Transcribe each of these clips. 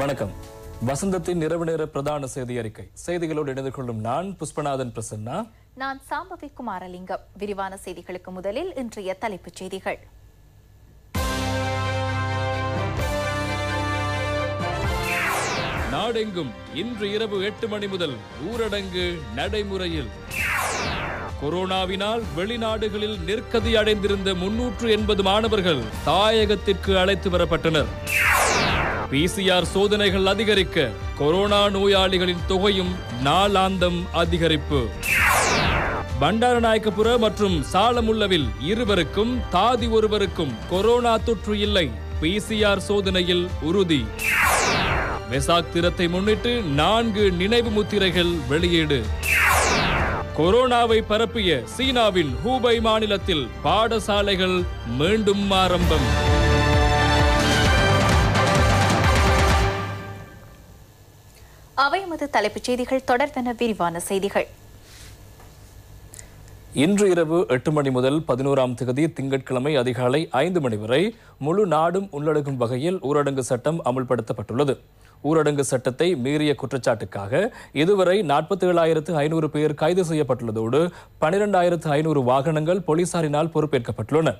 வணக்கம் வசந்தத்தின் இரவு நேர பிரதான செய்தி அறிக்கை செய்திகளோடு இணைந்து கொள்ளும் நான் புஷ்பநாதன் பிரசன்னா நான் சாம்பவி குமாரலிங்கம் விரிவான செய்திகளுக்கு முதலில் இன்றைய தலைப்புச் செய்திகள் நாடெங்கும் இன்று இரவு எட்டு மணி முதல் ஊரடங்கு நடைமுறையில் கொரோனாவினால் வெளிநாடுகளில் நெற்கதி அடைந்திருந்த முன்னூற்று எண்பது மாணவர்கள் தாயகத்திற்கு அழைத்து வரப்பட்டனர் பிசிஆர் சோதனைகள் அதிகரிக்க கொரோனா நோயாளிகளின் தொகையும் நாளாந்தம் அதிகரிப்பு பண்டாரநாயக்கபுர மற்றும் சாலமுள்ளவில் இருவருக்கும் தாதி ஒருவருக்கும் கொரோனா தொற்று இல்லை பிசிஆர் சோதனையில் உறுதி வெசாக் திறத்தை முன்னிட்டு நான்கு நினைவு முத்திரைகள் வெளியீடு கொரோனாவை பரப்பிய சீனாவின் ஹூபை மாநிலத்தில் பாடசாலைகள் மீண்டும் ஆரம்பம் நமது தலைப்புச் செய்திகள் தொடர்ந்தன விரிவான செய்திகள் இன்று இரவு எட்டு மணி முதல் பதினோராம் தேதி திங்கட்கிழமை அதிகாலை ஐந்து மணி வரை முழு நாடும் உள்ளடங்கும் வகையில் ஊரடங்கு சட்டம் அமல்படுத்தப்பட்டுள்ளது ஊரடங்கு சட்டத்தை மீறிய குற்றச்சாட்டுக்காக இதுவரை நாற்பத்தி ஏழாயிரத்து ஐநூறு பேர் கைது செய்யப்பட்டுள்ளதோடு பனிரெண்டாயிரத்து ஐநூறு வாகனங்கள் போலீசாரினால் பொறுப்பேற்கப்பட்டுள்ளன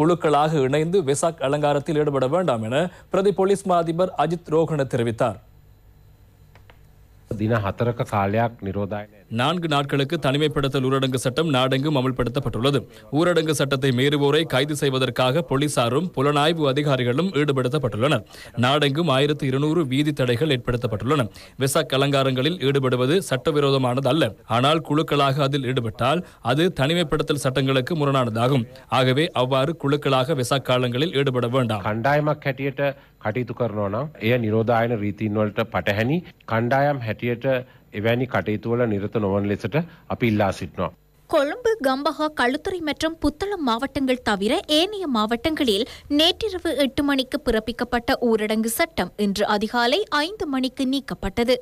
குழுக்களாக இணைந்து விசாக் அலங்காரத்தில் ஈடுபட வேண்டாம் என பிரதி போலீஸ் மா அதிபர் அஜித் ரோஹன தெரிவித்தார் தின ஹத்தரக்க காலியாக் நான்கு நாட்களுக்கு தனிமைப்படுத்தல் ஊரடங்கு சட்டம் நாடெங்கும் அமல்படுத்தப்பட்டுள்ளது ஊரடங்கு சட்டத்தை மீறுவோரை கைது செய்வதற்காக போலீசாரும் புலனாய்வு அதிகாரிகளும் ஈடுபடுத்தப்பட்டுள்ளனர் நாடெங்கும் ஆயிரத்தி இருநூறு வீதி தடைகள் ஏற்படுத்தப்பட்டுள்ளன விசா கலங்காரங்களில் ஈடுபடுவது சட்டவிரோதமானது அல்ல ஆனால் குழுக்களாக அதில் ஈடுபட்டால் அது தனிமைப்படுத்தல் சட்டங்களுக்கு முரணானதாகும் ஆகவே அவ்வாறு குழுக்களாக விசா காலங்களில் ஈடுபட வேண்டாம் கண்டாயமாக කටයුතු කරනවා නම් එය නිරෝධායන වලට පටහැනි කණ්ඩායම් හැටියට එවැනි වල නිරත නොවන ලෙසට අපි ඉල්ලා සිටිනවා. கொழும்பு கம்பஹா கழுத்துறை மற்றும் புத்தளம் மாவட்டங்கள் தவிர ஏனைய மாவட்டங்களில் நேற்றிரவு எட்டு மணிக்கு பிறப்பிக்கப்பட்ட ஊரடங்கு சட்டம் இன்று அதிகாலை ஐந்து மணிக்கு நீக்கப்பட்டது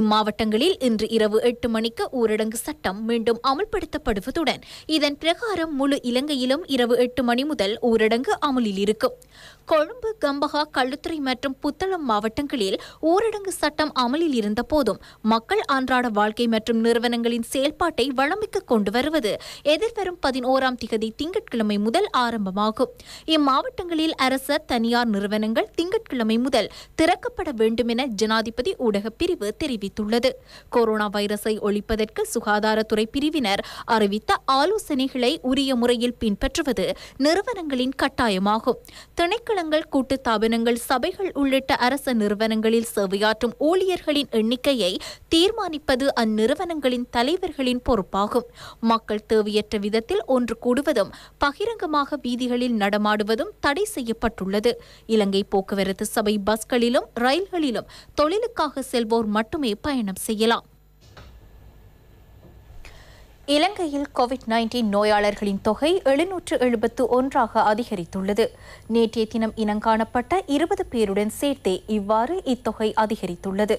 இம்மாவட்டங்களில் இன்று இரவு எட்டு மணிக்கு ஊரடங்கு சட்டம் மீண்டும் அமல்படுத்தப்படுவதுடன் இதன் பிரகாரம் முழு இலங்கையிலும் இரவு எட்டு மணி முதல் ஊரடங்கு அமலில் இருக்கும் கொழும்பு கம்பகா கள்ளுத்துறை மற்றும் புத்தளம் மாவட்டங்களில் ஊரடங்கு சட்டம் அமலில் இருந்த போதும் மக்கள் அன்றாட வாழ்க்கை மற்றும் நிறுவனங்களின் செயல்பாட்டை வளமிக்க கொண்டு வருவது எதிர்வரும் பதினோராம் திகதி திங்கட்கிழமை முதல் ஆரம்பமாகும் இம்மாவட்டங்களில் அரச தனியார் நிறுவனங்கள் திங்கட்கிழமை முதல் திறக்கப்பட வேண்டும் என ஜனாதிபதி ஊடக பிரிவு தெரிவித்துள்ளது கொரோனா வைரஸை ஒழிப்பதற்கு சுகாதாரத்துறை பிரிவினர் அறிவித்த ஆலோசனைகளை உரிய முறையில் பின்பற்றுவது நிறுவனங்களின் கட்டாயமாகும் திணைக்கள நிறுவனங்கள் கூட்டு தாபனங்கள் சபைகள் உள்ளிட்ட அரசு நிறுவனங்களில் சேவையாற்றும் ஊழியர்களின் எண்ணிக்கையை தீர்மானிப்பது அந்நிறுவனங்களின் தலைவர்களின் பொறுப்பாகும் மக்கள் தேவையற்ற விதத்தில் ஒன்று கூடுவதும் பகிரங்கமாக வீதிகளில் நடமாடுவதும் தடை செய்யப்பட்டுள்ளது இலங்கை போக்குவரத்து சபை பஸ்களிலும் ரயில்களிலும் தொழிலுக்காக செல்வோர் மட்டுமே பயணம் செய்யலாம் இலங்கையில் கோவிட் நைன்டீன் நோயாளர்களின் தொகை எழுநூற்று எழுபத்து ஒன்றாக அதிகரித்துள்ளது நேற்றைய தினம் இனங்காணப்பட்ட இருபது பேருடன் சேர்த்தே இவ்வாறு இத்தொகை அதிகரித்துள்ளது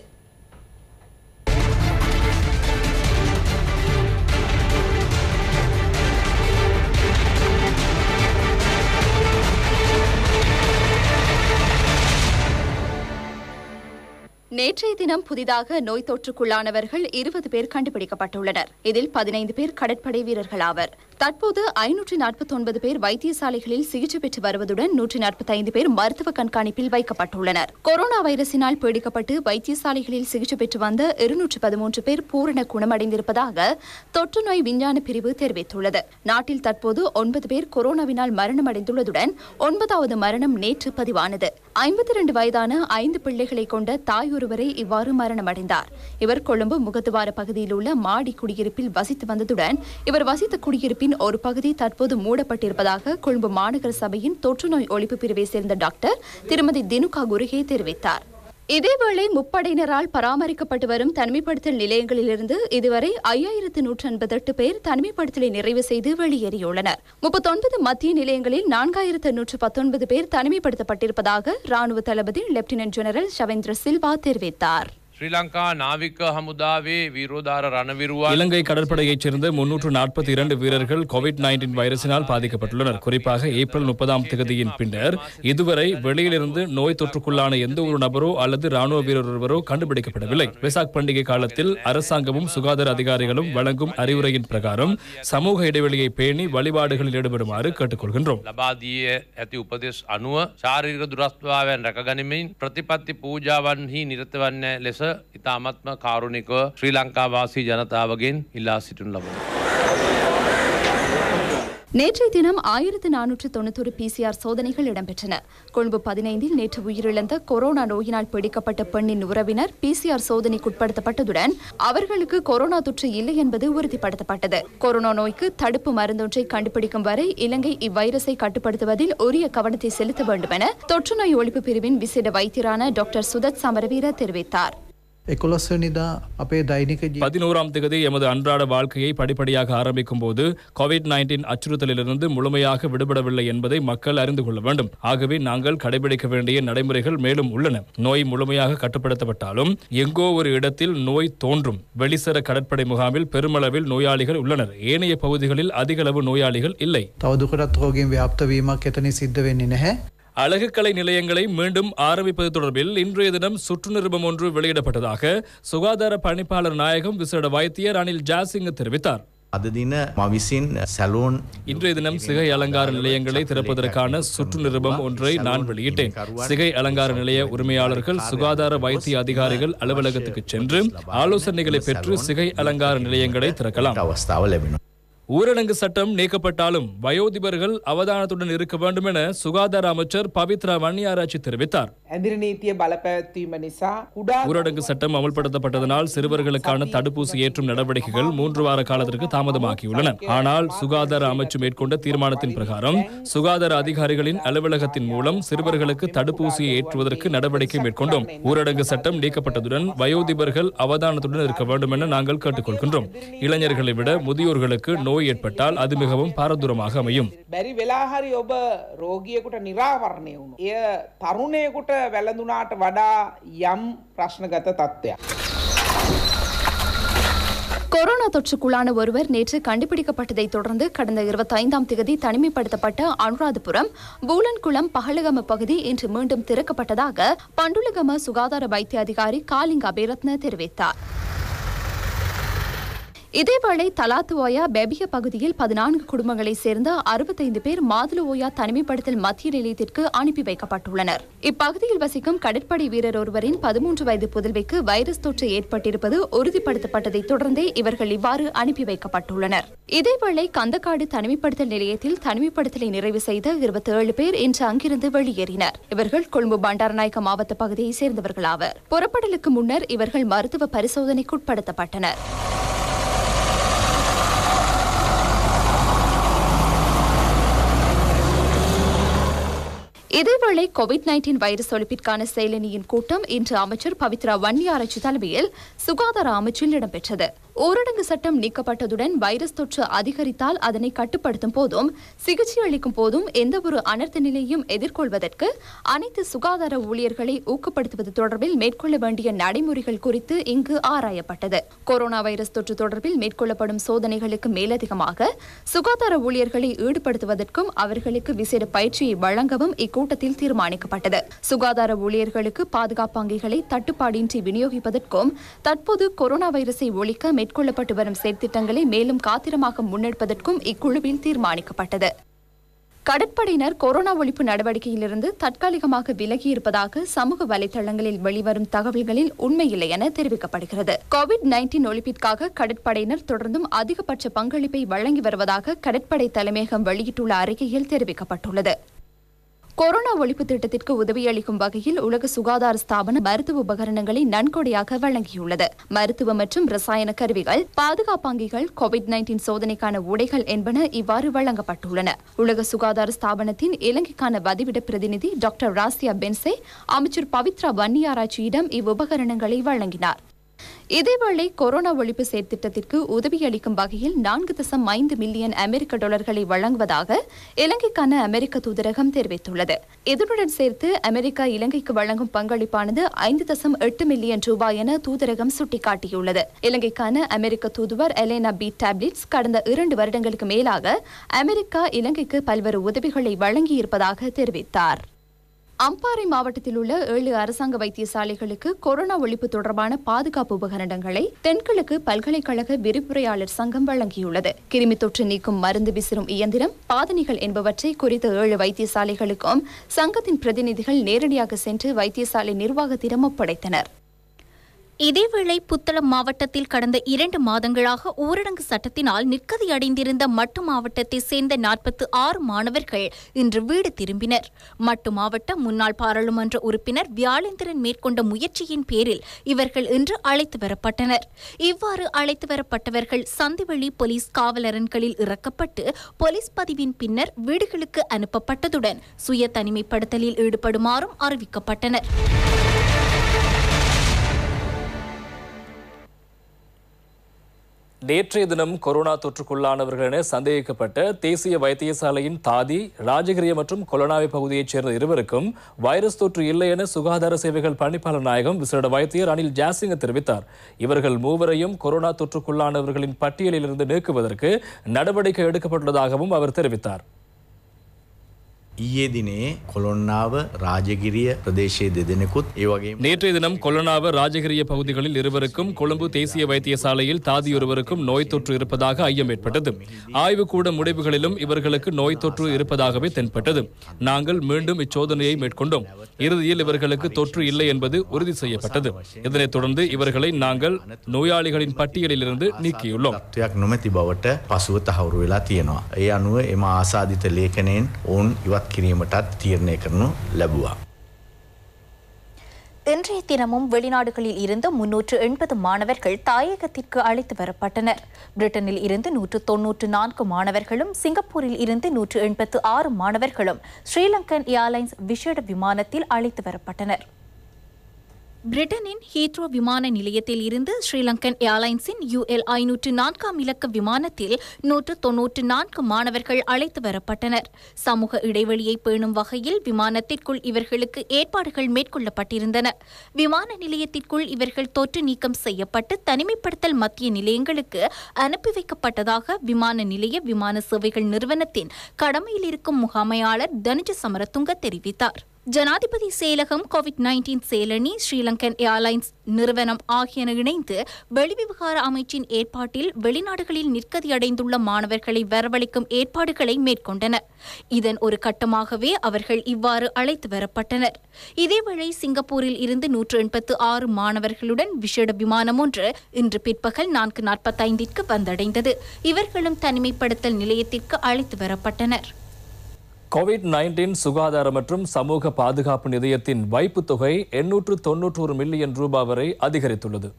நேற்றைய தினம் புதிதாக நோய் தொற்றுக்குள்ளானவர்கள் இருபது பேர் கண்டுபிடிக்கப்பட்டுள்ளனர் இதில் பதினைந்து பேர் கடற்படை வீரர்கள் ஆவர் தற்போது ஐநூற்று நாற்பத்தி ஒன்பது பேர் வைத்தியசாலைகளில் சிகிச்சை பெற்று வருவதுடன் நாற்பத்தி நாற்பத்தைந்து பேர் மருத்துவ கண்காணிப்பில் வைக்கப்பட்டுள்ளனர் கொரோனா வைரசினால் பீடிக்கப்பட்டு வைத்தியசாலைகளில் சிகிச்சை பெற்று வந்த இருநூற்று பதிமூன்று பேர் பூரண குணமடைந்திருப்பதாக தொற்று நோய் விஞ்ஞான பிரிவு தெரிவித்துள்ளது நாட்டில் தற்போது ஒன்பது பேர் கொரோனாவினால் மரணமடைந்துள்ளதுடன் ஒன்பதாவது மரணம் நேற்று பதிவானது ஐம்பத்தி ரெண்டு வயதான ஐந்து பிள்ளைகளை கொண்ட தாய் ஒருவரை இவ்வாறு மரணமடைந்தார் இவர் கொழும்பு முகத்துவார பகுதியில் உள்ள மாடி குடியிருப்பில் வசித்து வந்ததுடன் இவர் வசித்த குடியிருப்பின் ஒரு பகுதி தற்போது மூடப்பட்டிருப்பதாக கொழும்பு மாநகர சபையின் தொற்றுநோய் ஒழிப்பு பிரிவை சேர்ந்த டாக்டர் திருமதி தினுகா குருகே தெரிவித்தார் இதேவேளை முப்படையினரால் பராமரிக்கப்பட்டு வரும் தனிமைப்படுத்தல் நிலையங்களிலிருந்து இதுவரை ஐயாயிரத்து நூற்று ஐம்பத்தி எட்டு பேர் தனிமைப்படுத்தலை நிறைவு செய்து வெளியேறியுள்ளனர் முப்பத்தொன்பது மத்திய நிலையங்களில் நான்காயிரத்து நூற்று பத்தொன்பது பேர் தனிமைப்படுத்தப்பட்டிருப்பதாக ராணுவ தளபதி லெப்டினன்ட் ஜெனரல் சவேந்திர சில்வா தெரிவித்தார் ஸ்ரீலங்கா நாவிக ஹமுதாவே வீரோதார ரணவிருவா இலங்கை கடற்படையைச் சேர்ந்த முன்னூற்று நாற்பத்தி இரண்டு வீரர்கள் கோவிட் நைன்டீன் வைரசினால் பாதிக்கப்பட்டுள்ளனர் குறிப்பாக ஏப்ரல் முப்பதாம் தேதியின் பின்னர் இதுவரை வெளியிலிருந்து நோய் தொற்றுக்குள்ளான எந்த ஒரு நபரோ அல்லது ராணுவ வீரர் ஒருவரோ கண்டுபிடிக்கப்படவில்லை விசாக் பண்டிகை காலத்தில் அரசாங்கமும் சுகாதார அதிகாரிகளும் வழங்கும் அறிவுரையின் பிரகாரம் சமூக இடைவெளியை பேணி வழிபாடுகளில் ஈடுபடுமாறு கேட்டுக்கொள்கின்றோம் உபதேஷ் அணுவ சாரீரிக துரஸ்துவாவன் ரககனிமின் பிரதிபத்தி பூஜாவன் ஹி நிறுத்துவன்ன லெச ඉතාමත්ම කාරුණිකව ශ්‍රී ලංකාවාසී ජනතාවගෙන් ඉල්ලා සිටිනු ලබනවා. நேற்றைய தினம் ஆயிரத்து நானூற்று தொண்ணூத்தொரு பிசிஆர் சோதனைகள் இடம்பெற்றன கொழும்பு பதினைந்தில் நேற்று உயிரிழந்த கொரோனா நோயினால் பிடிக்கப்பட்ட பெண்ணின் உறவினர் பிசிஆர் சோதனைக்குட்படுத்தப்பட்டதுடன் அவர்களுக்கு கொரோனா தொற்று இல்லை என்பது உறுதிப்படுத்தப்பட்டது கொரோனா நோய்க்கு தடுப்பு மருந்தொன்றை கண்டுபிடிக்கும் வரை இலங்கை இவ்வைரஸை கட்டுப்படுத்துவதில் உரிய கவனத்தை செலுத்த வேண்டும் என தொற்றுநோய் ஒழிப்பு பிரிவின் விசேட வைத்தியரான டாக்டர் சுதத் சமரவீர தெரிவித்தார் එකොලස්වනිදා அப்பே දෛනික பதினோராம் திகதி எமது அன்றாட வாழ்க்கையை படிப்படியாக ஆரம்பிக்கும் போது கோவிட் நைன்டீன் அச்சுறுத்தலிலிருந்து முழுமையாக விடுபடவில்லை என்பதை மக்கள் அறிந்து கொள்ள வேண்டும் ஆகவே நாங்கள் கடைபிடிக்க வேண்டிய நடைமுறைகள் மேலும் உள்ளன நோய் முழுமையாக கட்டுப்படுத்தப்பட்டாலும் எங்கோ ஒரு இடத்தில் நோய் தோன்றும் வெளிசர கடற்படை முகாமில் பெருமளவில் நோயாளிகள் உள்ளனர் ஏனைய பகுதிகளில் அதிகளவு நோயாளிகள் இல்லை தவதுகரத் ரோகியம் வியாப்த வீமா கெத்தனை சித்தவே நினைஹ அழகுக்கலை நிலையங்களை மீண்டும் ஆரம்பிப்பது தொடர்பில் இன்றைய தினம் சுற்று நிருபம் ஒன்று வெளியிடப்பட்டதாக சுகாதார பணிப்பாளர் நாயகம் விசேட வைத்தியர் அனில் ஜாசிங் தெரிவித்தார் இன்றைய தினம் சிகை அலங்கார நிலையங்களை திறப்பதற்கான சுற்று நிருபம் ஒன்றை நான் வெளியிட்டேன் சிகை அலங்கார நிலைய உரிமையாளர்கள் சுகாதார வைத்திய அதிகாரிகள் அலுவலகத்துக்கு சென்று ஆலோசனைகளை பெற்று சிகை அலங்கார நிலையங்களை திறக்கலாம் ஊரடங்கு சட்டம் நீக்கப்பட்டாலும் வயோதிபர்கள் அவதானத்துடன் இருக்க வேண்டும் என சுகாதார அமைச்சர் பவித்ரா வன்னியாராய்ச்சி தெரிவித்தார் ஊரடங்கு சட்டம் அமல்படுத்தப்பட்டதனால் சிறுவர்களுக்கான தடுப்பூசி ஏற்றும் நடவடிக்கைகள் மூன்று வார காலத்திற்கு தாமதமாகியுள்ளன ஆனால் சுகாதார அமைச்சு மேற்கொண்ட தீர்மானத்தின் பிரகாரம் சுகாதார அதிகாரிகளின் அலுவலகத்தின் மூலம் சிறுவர்களுக்கு தடுப்பூசியை ஏற்றுவதற்கு நடவடிக்கை மேற்கொண்டோம் ஊரடங்கு சட்டம் நீக்கப்பட்டதுடன் வயோதிபர்கள் அவதானத்துடன் இருக்க வேண்டும் என நாங்கள் கேட்டுக்கொள்கின்றோம் இளைஞர்களை விட முதியோர்களுக்கு நோய் நோய் ஏற்பட்டால் அது மிகவும் பாரதூரமாக அமையும் கொரோனா தொற்றுக்குள்ளான ஒருவர் நேற்று கண்டுபிடிக்கப்பட்டதை தொடர்ந்து கடந்த இருபத்தி ஐந்தாம் தேதி தனிமைப்படுத்தப்பட்ட அனுராதபுரம் பூலன்குளம் பகலகம பகுதி இன்று மீண்டும் திறக்கப்பட்டதாக பண்டுலகம சுகாதார வைத்திய அதிகாரி காலிங்க அபிரத்ன தெரிவித்தார் இதேவேளை ஓயா பெபிய பகுதியில் பதினான்கு குடும்பங்களை சேர்ந்த அறுபத்தைந்து பேர் ஓயா தனிமைப்படுத்தல் மத்திய நிலையத்திற்கு அனுப்பி வைக்கப்பட்டுள்ளனர் இப்பகுதியில் வசிக்கும் கடற்படை வீரர் ஒருவரின் பதிமூன்று வயது புதல்விக்கு வைரஸ் தொற்று ஏற்பட்டிருப்பது உறுதிப்படுத்தப்பட்டதை தொடர்ந்தே இவர்கள் இவ்வாறு அனுப்பி வைக்கப்பட்டுள்ளனர் இதேவேளை கந்தக்காடு தனிமைப்படுத்தல் நிலையத்தில் தனிமைப்படுத்தலை நிறைவு செய்த இருபத்தி ஏழு பேர் இன்று அங்கிருந்து வெளியேறினர் இவர்கள் கொழும்பு பண்டாரநாயக்க மாவட்ட பகுதியைச் சேர்ந்தவர்களாவர் புறப்படலுக்கு முன்னர் இவர்கள் மருத்துவ பரிசோதனைக்குட்படுத்தப்பட்டனர் இதேவேளை கோவிட் நைன்டீன் வைரஸ் ஒழிப்பிற்கான செயலணியின் கூட்டம் இன்று அமைச்சர் பவித்ரா வன்னியாராய்ச்சி தலைமையில் சுகாதார அமைச்சில் இடம்பெற்றது ஊரடங்கு சட்டம் நீக்கப்பட்டதுடன் வைரஸ் தொற்று அதிகரித்தால் அதனை கட்டுப்படுத்தும் போதும் சிகிச்சை அளிக்கும் போதும் எந்தவொரு அனர்த்த நிலையும் எதிர்கொள்வதற்கு அனைத்து சுகாதார ஊழியர்களை ஊக்கப்படுத்துவது தொடர்பில் மேற்கொள்ள வேண்டிய நடைமுறைகள் குறித்து இங்கு ஆராயப்பட்டது கொரோனா வைரஸ் தொற்று தொடர்பில் மேற்கொள்ளப்படும் சோதனைகளுக்கு மேலதிகமாக சுகாதார ஊழியர்களை ஈடுபடுத்துவதற்கும் அவர்களுக்கு விசேட பயிற்சியை வழங்கவும் இக்கூட்டம் கூட்டத்தில் தீர்மானிக்கப்பட்டது சுகாதார ஊழியர்களுக்கு பாதுகாப்பு அங்கிகளை தட்டுப்பாடின்றி விநியோகிப்பதற்கும் தற்போது கொரோனா வைரஸை ஒழிக்க மேற்கொள்ளப்பட்டு வரும் செயற்திட்டங்களை மேலும் காத்திரமாக முன்னெடுப்பதற்கும் இக்குழுவில் தீர்மானிக்கப்பட்டது கடற்படையினர் கொரோனா ஒழிப்பு நடவடிக்கையிலிருந்து தற்காலிகமாக விலகியிருப்பதாக சமூக வலைதளங்களில் வெளிவரும் தகவல்களில் உண்மையில்லை என தெரிவிக்கப்படுகிறது கோவிட் நைன்டீன் ஒழிப்பிற்காக கடற்படையினர் தொடர்ந்தும் அதிகபட்ச பங்களிப்பை வழங்கி வருவதாக கடற்படை தலைமையகம் வெளியிட்டுள்ள அறிக்கையில் தெரிவிக்கப்பட்டுள்ளது கொரோனா ஒழிப்பு திட்டத்திற்கு உதவியளிக்கும் வகையில் உலக சுகாதார ஸ்தாபன மருத்துவ உபகரணங்களை நன்கொடையாக வழங்கியுள்ளது மருத்துவ மற்றும் ரசாயன கருவிகள் பாதுகாப்பாங்கிகள் கோவிட் நைன்டீன் சோதனைக்கான உடைகள் என்பன இவ்வாறு வழங்கப்பட்டுள்ளன உலக சுகாதார ஸ்தாபனத்தின் இலங்கைக்கான வதிவிட பிரதிநிதி டாக்டர் ராசியா பென்சே அமைச்சர் பவித்ரா வன்னியாராய்ச்சியிடம் இவ்வுபகரணங்களை வழங்கினார் இதேவேளை கொரோனா ஒழிப்பு செயற்திட்டத்திற்கு உதவி அளிக்கும் வகையில் நான்கு தசம் ஐந்து மில்லியன் அமெரிக்க டாலர்களை வழங்குவதாக இலங்கைக்கான அமெரிக்க தூதரகம் தெரிவித்துள்ளது இதனுடன் சேர்த்து அமெரிக்கா இலங்கைக்கு வழங்கும் பங்களிப்பானது ஐந்து தசம் எட்டு மில்லியன் ரூபாய் என தூதரகம் சுட்டிக்காட்டியுள்ளது இலங்கைக்கான அமெரிக்க தூதுவர் எலேனா பி டேப்லிட்ஸ் கடந்த இரண்டு வருடங்களுக்கு மேலாக அமெரிக்கா இலங்கைக்கு பல்வேறு உதவிகளை வழங்கியிருப்பதாக தெரிவித்தார் அம்பாறை மாவட்டத்தில் உள்ள ஏழு அரசாங்க வைத்தியசாலைகளுக்கு கொரோனா ஒழிப்பு தொடர்பான பாதுகாப்பு உபகரணங்களை தென்கிழக்கு பல்கலைக்கழக விரிவுரையாளர் சங்கம் வழங்கியுள்ளது கிருமி தொற்று நீக்கும் மருந்து விசிறும் இயந்திரம் பாதனைகள் என்பவற்றை குறித்த ஏழு வைத்தியசாலைகளுக்கும் சங்கத்தின் பிரதிநிதிகள் நேரடியாக சென்று வைத்தியசாலை நிர்வாகத்திடம் ஒப்படைத்தனர் இதேவேளை புத்தளம் மாவட்டத்தில் கடந்த இரண்டு மாதங்களாக ஊரடங்கு சட்டத்தினால் நிற்கதியடைந்திருந்த மட்டு மாவட்டத்தை சேர்ந்த நாற்பத்து ஆறு மாணவர்கள் இன்று வீடு திரும்பினர் மட்டு மாவட்ட முன்னாள் பாராளுமன்ற உறுப்பினர் வியாழேந்திரன் மேற்கொண்ட முயற்சியின் பேரில் இவர்கள் இன்று அழைத்து வரப்பட்டனர் இவ்வாறு அழைத்து வரப்பட்டவர்கள் சந்திவெளி போலீஸ் காவலரன்களில் இறக்கப்பட்டு போலீஸ் பதிவின் பின்னர் வீடுகளுக்கு அனுப்பப்பட்டதுடன் சுய தனிமைப்படுத்தலில் ஈடுபடுமாறும் அறிவிக்கப்பட்டனர் நேற்றைய தினம் கொரோனா தொற்றுக்குள்ளானவர்கள் என சந்தேகிக்கப்பட்ட தேசிய வைத்தியசாலையின் தாதி ராஜகிரிய மற்றும் கொலனாவை பகுதியைச் சேர்ந்த இருவருக்கும் வைரஸ் தொற்று இல்லை என சுகாதார சேவைகள் பணிப்பாளர் நாயகம் விசேட வைத்தியர் அனில் ஜாசிங்க தெரிவித்தார் இவர்கள் மூவரையும் கொரோனா தொற்றுக்குள்ளானவர்களின் பட்டியலிலிருந்து நீக்குவதற்கு நடவடிக்கை எடுக்கப்பட்டுள்ளதாகவும் அவர் தெரிவித்தார் ஈயே தினே கொலொன்னாவ ராஜகிரிய பிரதேச දෙදෙනෙකුත් ඒ වගේ நேற்றைய தினம் கொலொன்னாவ ராஜகிரிய பகுதிகளில் இருவருக்கும் கொழும்பு தேசிய வைத்தியசாலையில் தாதி ஒருவருக்கும் நோய் தொற்று இருப்பதாக ஐயம் ஏற்பட்டது ஆய்வுக்கூட முடிவுகளிலும் இவர்களுக்கு நோய் தொற்று இருப்பதாகவே தென்பட்டது நாங்கள் மீண்டும் இச்சோதனையை மேற்கொண்டோம் இறுதியில் இவர்களுக்கு தொற்று இல்லை என்பது உறுதி செய்யப்பட்டது இதனைத் தொடர்ந்து இவர்களை நாங்கள் நோயாளிகளின் பட்டியலிலிருந்து நீக்கியுள்ளோம் இருந்து நீக்கியுள்ளோம் பசுவ தகவல் விழா தியனோ ஐ அணுவ எம ஆசாதித்த லேகனேன் ஓன் இவத் கிரியமட்டாத் තීරණය கர்ணும் லப்புவா. இன்றைய தினமும் வெளிநாடுகளில் இருந்து முன்னூற்று எண்பது மாணவர்கள் தாயகத்திற்கு அழைத்து வரப்பட்டனர் பிரிட்டனில் இருந்து நூற்று தொன்னூற்று நான்கு மாணவர்களும் சிங்கப்பூரில் இருந்து நூற்று எண்பத்து ஆறு மாணவர்களும் ஸ்ரீலங்கன் ஏர்லைன்ஸ் விசேட விமானத்தில் அழைத்து வரப்பட்டனர் பிரிட்டனின் ஹீத்ரோ விமான நிலையத்தில் இருந்து ஸ்ரீலங்கன் ஏர்லைன்ஸின் யுஎல் ஐநூற்று நான்காம் இலக்க விமானத்தில் நூற்று தொன்னூற்று நான்கு மாணவர்கள் அழைத்து வரப்பட்டனர் சமூக இடைவெளியை பேணும் வகையில் விமானத்திற்குள் இவர்களுக்கு ஏற்பாடுகள் மேற்கொள்ளப்பட்டிருந்தன விமான நிலையத்திற்குள் இவர்கள் தொற்று நீக்கம் செய்யப்பட்டு தனிமைப்படுத்தல் மத்திய நிலையங்களுக்கு அனுப்பி வைக்கப்பட்டதாக விமான நிலைய விமான சேவைகள் நிறுவனத்தின் கடமையில் இருக்கும் முகாமையாளர் தனுஜ சமரதுங்க தெரிவித்தார் ஜனாதிபதி செயலகம் கோவிட் நைன்டீன் செயலணி ஸ்ரீலங்கன் ஏர்லைன்ஸ் நிறுவனம் ஆகியன இணைந்து வெளிவிவகார அமைச்சின் ஏற்பாட்டில் வெளிநாடுகளில் நிற்கதியடைந்துள்ள மாணவர்களை வரவழைக்கும் ஏற்பாடுகளை மேற்கொண்டனர் இதன் ஒரு கட்டமாகவே அவர்கள் இவ்வாறு அழைத்து வரப்பட்டனர் இதேவேளை சிங்கப்பூரில் இருந்து நூற்று எண்பத்து ஆறு மாணவர்களுடன் விசேட விமானம் ஒன்று இன்று பிற்பகல் நான்கு நாற்பத்தைந்திற்கு வந்தடைந்தது இவர்களும் தனிமைப்படுத்தல் நிலையத்திற்கு அழைத்து வரப்பட்டனர் கோவிட் நைன்டீன் சுகாதார மற்றும் சமூக பாதுகாப்பு நிதியத்தின் வைப்பு தொகை எண்ணூற்று தொன்னூற்றோரு மில்லியன் ரூபாய் வரை அதிகரித்துள்ளது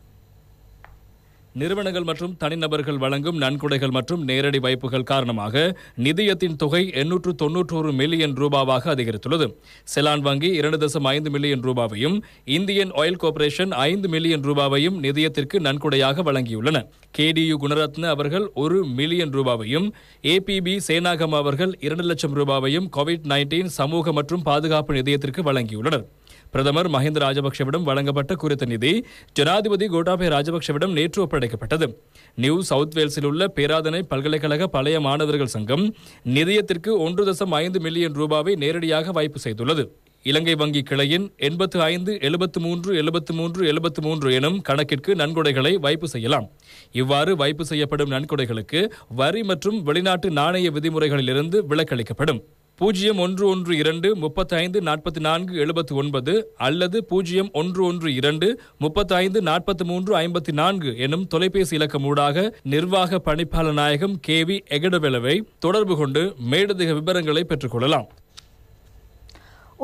நிறுவனங்கள் மற்றும் தனிநபர்கள் வழங்கும் நன்கொடைகள் மற்றும் நேரடி வாய்ப்புகள் காரணமாக நிதியத்தின் தொகை எண்ணூற்று தொன்னூற்றோரு மில்லியன் ரூபாவாக அதிகரித்துள்ளது செலான் வங்கி இரண்டு தசம் ஐந்து மில்லியன் ரூபாவையும் இந்தியன் ஆயில் கார்பரேஷன் ஐந்து மில்லியன் ரூபாவையும் நிதியத்திற்கு நன்கொடையாக வழங்கியுள்ளன கேடியு குணரத்ன அவர்கள் ஒரு மில்லியன் ரூபாவையும் ஏபிபி சேனாகம் அவர்கள் இரண்டு லட்சம் ரூபாவையும் கோவிட் நைன்டீன் சமூக மற்றும் பாதுகாப்பு நிதியத்திற்கு வழங்கியுள்ளனர் பிரதமர் மஹிந்த ராஜபக்ஷவிடம் வழங்கப்பட்ட குறித்த நிதி ஜனாதிபதி கோட்டாபய ராஜபக்ஷவிடம் நேற்று ஒப்படைக்கப்பட்டது நியூ சவுத் வேல்ஸில் உள்ள பேராதனை பல்கலைக்கழக பழைய மாணவர்கள் சங்கம் நிதியத்திற்கு ஒன்று தசம் ஐந்து மில்லியன் ரூபாவை நேரடியாக வாய்ப்பு செய்துள்ளது இலங்கை வங்கி கிளையின் எண்பத்து ஐந்து எழுபத்து மூன்று எழுபத்து மூன்று எழுபத்து மூன்று எனும் கணக்கிற்கு நன்கொடைகளை வைப்பு செய்யலாம் இவ்வாறு வைப்பு செய்யப்படும் நன்கொடைகளுக்கு வரி மற்றும் வெளிநாட்டு நாணய விதிமுறைகளிலிருந்து விலக்களிக்கப்படும் பூஜ்ஜியம் ஒன்று ஒன்று இரண்டு முப்பத்தைந்து நாற்பத்தி நான்கு எழுபத்தி ஒன்பது அல்லது பூஜ்ஜியம் ஒன்று ஒன்று இரண்டு முப்பத்தைந்து நாற்பத்தி மூன்று ஐம்பத்தி நான்கு எனும் தொலைபேசி இலக்கம் ஊடாக நிர்வாக பணிப்பாளர் நாயகம் கே வி எகடவெலவை தொடர்பு கொண்டு மேலதிக விவரங்களை பெற்றுக்கொள்ளலாம்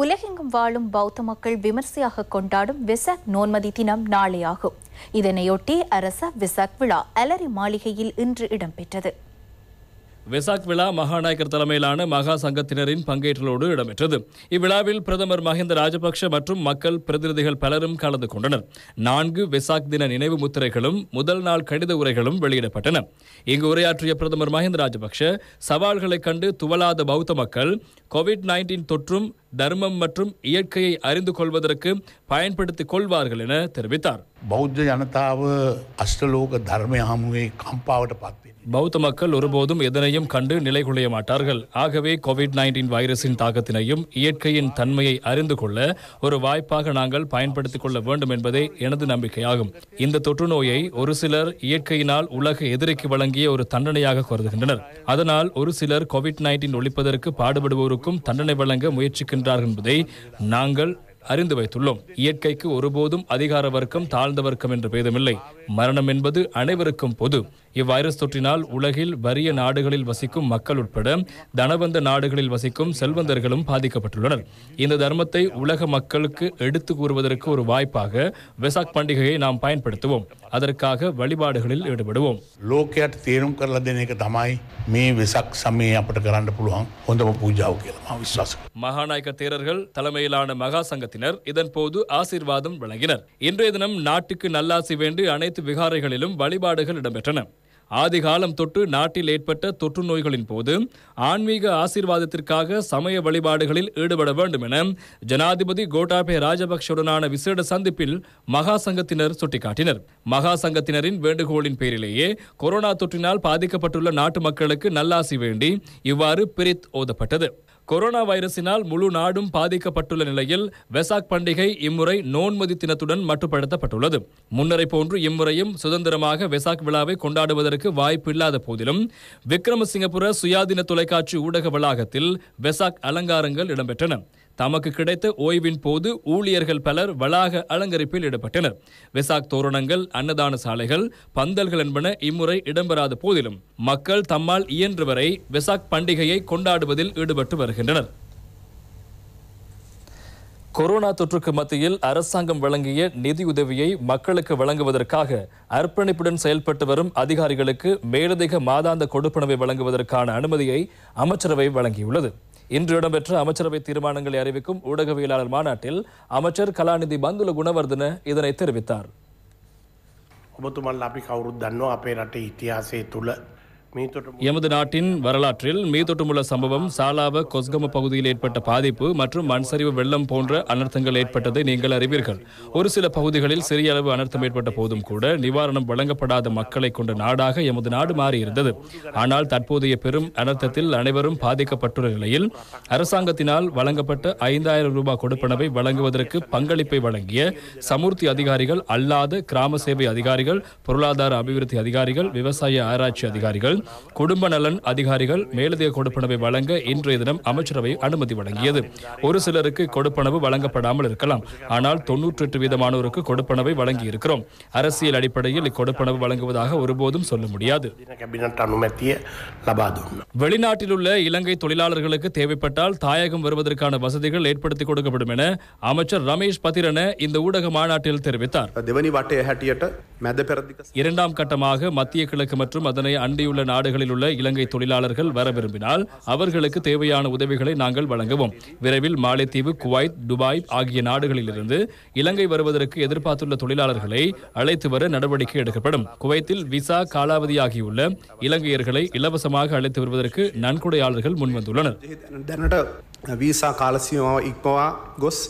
உலகெங்கும் வாழும் பௌத்த மக்கள் விமர்சையாக கொண்டாடும் விசாக் நோன்மதி தினம் நாளையாகும் ஆகும் இதனையொட்டி அரச விசாக் விழா அலரி மாளிகையில் இன்று இடம்பெற்றது வெசாக் விழா மகாநாயக்கர் தலைமையிலான மகா சங்கத்தினரின் பங்கேற்றலோடு இடம்பெற்றது இவ்விழாவில் பிரதமர் மஹிந்த ராஜபக்ஷ மற்றும் மக்கள் பிரதிநிதிகள் பலரும் கலந்து கொண்டனர் நான்கு வெசாக் தின நினைவு முத்திரைகளும் முதல் நாள் கடித உரைகளும் வெளியிடப்பட்டன இங்கு உரையாற்றிய பிரதமர் மஹிந்த ராஜபக்ஷ சவால்களைக் கண்டு துவலாத பௌத்த மக்கள் கோவிட் நைன்டீன் தொற்றும் தர்மம் மற்றும் இயற்கையை அறிந்து கொள்வதற்கு பயன்படுத்திக் கொள்வார்கள் என தெரிவித்தார் பௌத்த ஜனதாவு அஷ்டலோக தர்ம காம்பாவட்ட பார்த்து பௌத்த மக்கள் ஒருபோதும் எதனையும் கண்டு நிலைகுலைய மாட்டார்கள் ஆகவே கோவிட் நைன்டீன் வைரஸின் தாக்கத்தினையும் இயற்கையின் தன்மையை அறிந்து கொள்ள ஒரு வாய்ப்பாக நாங்கள் பயன்படுத்திக் கொள்ள வேண்டும் என்பதே எனது நம்பிக்கையாகும் இந்த தொற்று நோயை ஒரு சிலர் இயற்கையினால் உலக எதிரிக்கு வழங்கிய ஒரு தண்டனையாக கருதுகின்றனர் அதனால் ஒரு சிலர் கோவிட் நைன்டீன் ஒழிப்பதற்கு பாடுபடுவோருக்கும் தண்டனை வழங்க முயற்சிக்கின்றார்கள் என்பதை நாங்கள் அறிந்து வைத்துள்ளோம் இயற்கைக்கு ஒருபோதும் அதிகார வர்க்கம் தாழ்ந்த வர்க்கம் என்ற பேதமில்லை மரணம் என்பது அனைவருக்கும் பொது இவ்வைரஸ் தொற்றினால் உலகில் வறிய நாடுகளில் வசிக்கும் மக்கள் உட்பட தனவந்த நாடுகளில் வசிக்கும் செல்வந்தர்களும் பாதிக்கப்பட்டுள்ளனர் இந்த தர்மத்தை உலக மக்களுக்கு எடுத்து கூறுவதற்கு ஒரு வாய்ப்பாக வெசாக் பண்டிகையை நாம் பயன்படுத்துவோம் அதற்காக வழிபாடுகளில் ஈடுபடுவோம் லோக்கியாட் தேரும் கரல தமாய் மே விசாக் சமய அப்படி புழுவாங்க கொஞ்சம் பூஜாவுக்கு விசுவாசம் மகாநாயக்க தேரர்கள் தலைமையிலான மகா சங்கத்தினர் இதன் போது ஆசீர்வாதம் வழங்கினர் இன்றைய தினம் நாட்டுக்கு நல்லாசி வேண்டி அனைத்து விகாரைகளிலும் வழிபாடுகள் இடம்பெற்றன ஆதிகாலம் தொட்டு நாட்டில் ஏற்பட்ட தொற்று நோய்களின் போது ஆன்மீக ஆசீர்வாதத்திற்காக சமய வழிபாடுகளில் ஈடுபட வேண்டும் என ஜனாதிபதி கோட்டாபே ராஜபக்சவுடனான விசேட சந்திப்பில் மகா சங்கத்தினர் சுட்டிக்காட்டினர் மகா சங்கத்தினரின் வேண்டுகோளின் பேரிலேயே கொரோனா தொற்றினால் பாதிக்கப்பட்டுள்ள நாட்டு மக்களுக்கு நல்லாசி வேண்டி இவ்வாறு பிரித் ஓதப்பட்டது கொரோனா வைரஸினால் முழு நாடும் பாதிக்கப்பட்டுள்ள நிலையில் வெசாக் பண்டிகை இம்முறை நோன்மதி தினத்துடன் மட்டுப்படுத்தப்பட்டுள்ளது முன்னரை போன்று இம்முறையும் சுதந்திரமாக வெசாக் விழாவை கொண்டாடுவதற்கு வாய்ப்பு இல்லாத போதிலும் விக்ரமசிங்கபுர சுயாதீன தொலைக்காட்சி ஊடக வளாகத்தில் வெசாக் அலங்காரங்கள் இடம்பெற்றன தமக்கு கிடைத்த ஓய்வின் போது ஊழியர்கள் பலர் வளாக அலங்கரிப்பில் ஈடுபட்டனர் விசாக் தோரணங்கள் அன்னதான சாலைகள் பந்தல்கள் என்பன இம்முறை இடம்பெறாத போதிலும் மக்கள் தம்மால் இயன்று வரை விசாக் பண்டிகையை கொண்டாடுவதில் ஈடுபட்டு வருகின்றனர் கொரோனா தொற்றுக்கு மத்தியில் அரசாங்கம் வழங்கிய நிதியுதவியை மக்களுக்கு வழங்குவதற்காக அர்ப்பணிப்புடன் செயல்பட்டு வரும் அதிகாரிகளுக்கு மேலதிக மாதாந்த கொடுப்பனவை வழங்குவதற்கான அனுமதியை அமைச்சரவை வழங்கியுள்ளது இன்று இடம்பெற்ற அமைச்சரவை தீர்மானங்களை அறிவிக்கும் ஊடகவியலாளர் மாநாட்டில் அமைச்சர் கலாநிதி பந்துல குணவர்தன இதனை தெரிவித்தார் ඔබතුමල් අපි කවුරුත් தன்னோ අපේ රට ඉතිහාසය எமது நாட்டின் வரலாற்றில் தொட்டுமுள்ள சம்பவம் சாலாவ கொஸ்கம பகுதியில் ஏற்பட்ட பாதிப்பு மற்றும் மண் சரிவு வெள்ளம் போன்ற அனர்த்தங்கள் ஏற்பட்டதை நீங்கள் அறிவீர்கள் ஒரு சில பகுதிகளில் சிறிய அளவு அனர்த்தம் ஏற்பட்ட போதும் கூட நிவாரணம் வழங்கப்படாத மக்களை கொண்ட நாடாக எமது நாடு மாறியிருந்தது ஆனால் தற்போதைய பெரும் அனர்த்தத்தில் அனைவரும் பாதிக்கப்பட்டுள்ள நிலையில் அரசாங்கத்தினால் வழங்கப்பட்ட ஐந்தாயிரம் ரூபாய் கொடுப்பனவை வழங்குவதற்கு பங்களிப்பை வழங்கிய சமூர்த்தி அதிகாரிகள் அல்லாத கிராம சேவை அதிகாரிகள் பொருளாதார அபிவிருத்தி அதிகாரிகள் விவசாய ஆராய்ச்சி அதிகாரிகள் குடும்ப நலன் அதிகாரிகள் மேலதிக கொடுப்பனவை வழங்க இன்றைய தினம் அமைச்சரவை அனுமதி வழங்கியது ஒரு சிலருக்கு கொடுப்பனவு வழங்கப்படாமல் இருக்கலாம் ஆனால் தொன்னூற்றி எட்டு வீதமானோருக்கு கொடுப்பனவை வழங்கியிருக்கிறோம் அரசியல் அடிப்படையில் இக்கொடுப்பனவு வழங்குவதாக ஒருபோதும் சொல்ல முடியாது வெளிநாட்டில் உள்ள இலங்கை தொழிலாளர்களுக்கு தேவைப்பட்டால் தாயகம் வருவதற்கான வசதிகள் ஏற்படுத்தி கொடுக்கப்படும் என அமைச்சர் ரமேஷ் பத்திரன இந்த ஊடக மாநாட்டில் தெரிவித்தார் இரண்டாம் கட்டமாக மத்திய கிழக்கு மற்றும் அதனை அண்டியுள்ள நாடுகளில் உள்ள இலங்கை தொழிலாளர்கள் வர விரும்பினால் அவர்களுக்கு தேவையான உதவிகளை நாங்கள் வழங்குவோம் விரைவில் மாலைத்தீவு குவைத் துபாய் ஆகிய நாடுகளிலிருந்து இலங்கை வருவதற்கு எதிர்பார்த்துள்ள தொழிலாளர்களை அழைத்து வர நடவடிக்கை எடுக்கப்படும் குவைத்தில் விசா காலாவதியாகியுள்ள இலங்கையர்களை இலவசமாக அழைத்து வருவதற்கு நன்கொடையாளர்கள் முன்வந்துள்ளனர் விசா කාලසීමාව ඉක්මවා கோஸ்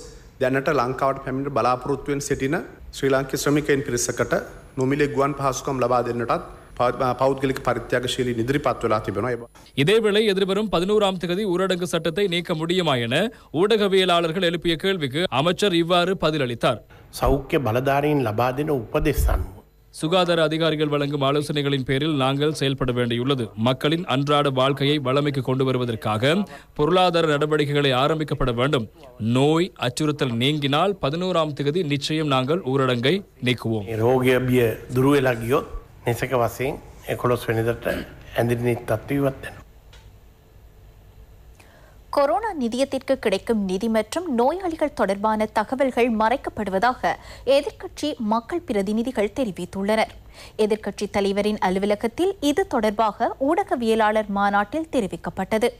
දැනට ලංකාවට පැමිණ බලාපොරොත්තුවෙන් සිටින ශ්‍රී ලාංකික ශ්‍රමිකයන් පිරිසකට නොමිලේ ගුවන් පහසුකම් ලබා දෙන්නටත් පෞද්ගලික පරිත්‍යාගශීලී ඉදිරිපත් වෙලා තිබෙනවා. இதேவேளை எதிர்வரும் பதினோராம் தேதி ஊரடங்கு சட்டத்தை நீக்க முடியுமா என ஊடகவியலாளர்கள் எழுப்பிய கேள்விக்கு அமைச்சர் இவ்வாறு பதிலளித்தார் சௌக்கிய பலதாரியின் லபாதின உபதேசம் சுகாதார அதிகாரிகள் வழங்கும் ஆலோசனைகளின் பேரில் நாங்கள் செயல்பட வேண்டியுள்ளது மக்களின் அன்றாட வாழ்க்கையை வளமைக்கு கொண்டு வருவதற்காக பொருளாதார நடவடிக்கைகளை ஆரம்பிக்கப்பட வேண்டும் நோய் அச்சுறுத்தல் நீங்கினால் பதினோராம் தேதி நிச்சயம் நாங்கள் ஊரடங்கை நீக்குவோம் නිසක වසයෙන් එකොළොස් වෙනිදට ඇඳිරිනිත් තත්වීවත් වෙන. கொரோனா நிதியத்திற்கு கிடைக்கும் நிதி மற்றும் நோயாளிகள் தொடர்பான தகவல்கள் மறைக்கப்படுவதாக எதிர்க்கட்சி மக்கள் பிரதிநிதிகள் தெரிவித்துள்ளனர் எதிர்க்கட்சித் தலைவரின் அலுவலகத்தில் இது தொடர்பாக ஊடகவியலாளர் மாநாட்டில் தெரிவிக்கப்பட்டது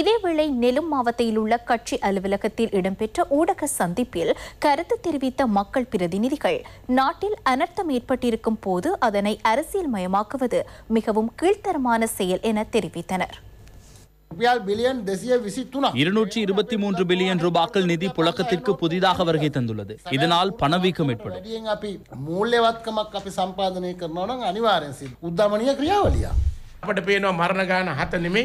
இதேவேளை நெலும் மாவட்டத்தில் உள்ள கட்சி அலுவலகத்தில் இடம்பெற்ற ஊடக சந்திப்பில் கருத்து தெரிவித்த மக்கள் பிரதிநிதிகள் நாட்டில் அனர்த்தம் ஏற்பட்டிருக்கும் போது அதனை மயமாக்குவது மிகவும் கீழ்த்தரமான செயல் என தெரிவித்தனர் இருநூற்றி இருபத்தி மூன்று பில்லியன் ரூபாக்கள் நிதி புழக்கத்திற்கு புதிதாக வருகை தந்துள்ளது இதனால் பணவீக்கம் ஏற்படும் மூல்யவாத்கமாக அனிவாரியம் உத்தமனிய கிரியாவலியா අපට පේනවා මරණ